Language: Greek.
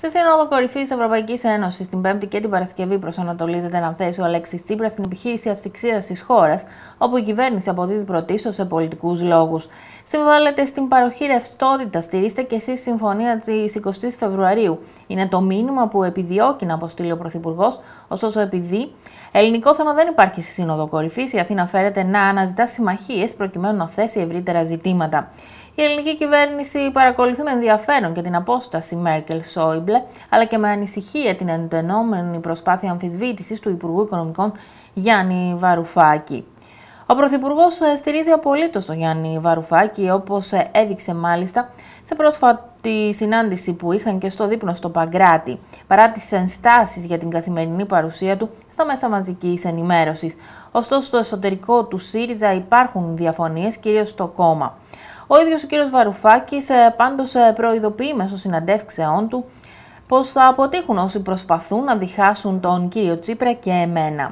Στη Σύνοδο Κορυφής Ευρωπαϊκής Ένωσης, την Πέμπτη και την Παρασκευή, προσανατολίζεται να θέσει ο Αλέξης Τσίπρας στην επιχείρηση ασφυξίας της χώρας, όπου η κυβέρνηση αποδίδει πρωτίστως σε πολιτικούς λόγους. Συμβάλλεται στην παροχή ρευστότητα, στηρίστε και εσείς συμφωνία της 20η Φεβρουαρίου. Είναι το μήνυμα που επιδιώκει να αποστείλει ο Πρωθυπουργός, ωστόσο επειδή ελληνικό θέμα δεν υπάρχει στη Σύνοδο Κορυφής, η Αθήνα φέρεται να αναζητά συμμαχίες προκειμένου να θέσει ευρύτερα ζητήματα. Η ελληνική κυβέρνηση παρακολουθεί με ενδιαφέρον και την απόσταση Σόιμπλε, αλλά και με ανησυχία την εντενόμενη προσπάθεια αμφισβήτησης του Υπουργού Οικονομικών Γιάννη Βαρουφάκη. Ο Πρωθυπουργός ε, στηρίζει απολύτως τον Γιάννη Βαρουφάκη, όπως ε, έδειξε μάλιστα σε πρόσφατη συνάντηση που είχαν και στο δείπνο στο Παγκράτη, παρά τις ενστάσεις για την καθημερινή παρουσία του στα μέσα μαζικής ενημέρωσης. Ωστόσο, στο εσωτερικό του ΣΥΡΙΖΑ υπάρχουν διαφωνίες, κυρίως στο κόμμα. Ο ίδιος ο κ. Βαρουφάκης ε, πάντως προειδοποιεί μέσω συναντεύξεών του πως θα αποτύχουν όσοι προσπαθούν να διχάσουν τον κύριο Τσίπρα και εμένα.